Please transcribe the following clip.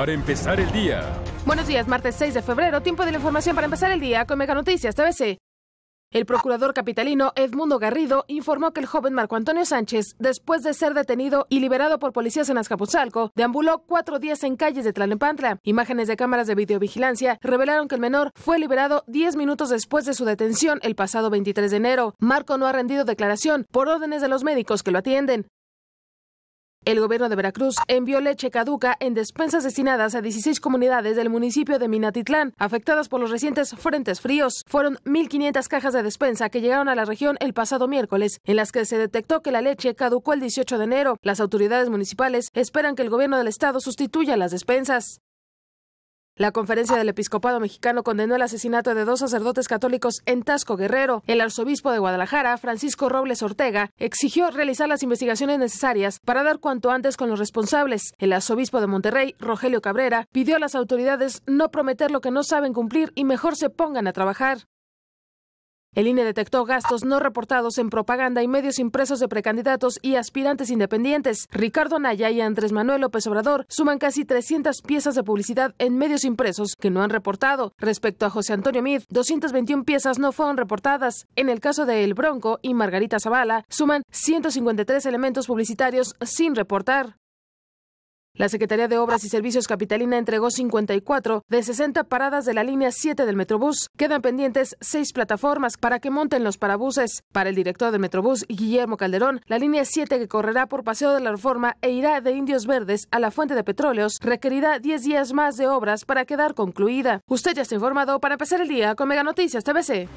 para empezar el día. Buenos días, martes 6 de febrero, tiempo de la información para empezar el día con Mega Noticias TVC. El procurador capitalino Edmundo Garrido informó que el joven Marco Antonio Sánchez, después de ser detenido y liberado por policías en Azcapotzalco, deambuló cuatro días en calles de Tlalnepantla. Imágenes de cámaras de videovigilancia revelaron que el menor fue liberado diez minutos después de su detención el pasado 23 de enero. Marco no ha rendido declaración por órdenes de los médicos que lo atienden. El gobierno de Veracruz envió leche caduca en despensas destinadas a 16 comunidades del municipio de Minatitlán, afectadas por los recientes frentes fríos. Fueron 1.500 cajas de despensa que llegaron a la región el pasado miércoles, en las que se detectó que la leche caducó el 18 de enero. Las autoridades municipales esperan que el gobierno del estado sustituya las despensas. La conferencia del episcopado mexicano condenó el asesinato de dos sacerdotes católicos en Tasco Guerrero. El arzobispo de Guadalajara, Francisco Robles Ortega, exigió realizar las investigaciones necesarias para dar cuanto antes con los responsables. El arzobispo de Monterrey, Rogelio Cabrera, pidió a las autoridades no prometer lo que no saben cumplir y mejor se pongan a trabajar. El INE detectó gastos no reportados en propaganda y medios impresos de precandidatos y aspirantes independientes. Ricardo Naya y Andrés Manuel López Obrador suman casi 300 piezas de publicidad en medios impresos que no han reportado. Respecto a José Antonio Mid, 221 piezas no fueron reportadas. En el caso de El Bronco y Margarita Zavala, suman 153 elementos publicitarios sin reportar. La Secretaría de Obras y Servicios Capitalina entregó 54 de 60 paradas de la línea 7 del Metrobús. Quedan pendientes seis plataformas para que monten los parabuses. Para el director del Metrobús, Guillermo Calderón, la línea 7 que correrá por Paseo de la Reforma e irá de Indios Verdes a la Fuente de Petróleos requerirá 10 días más de obras para quedar concluida. Usted ya está informado para empezar el día con Mega Noticias TVC.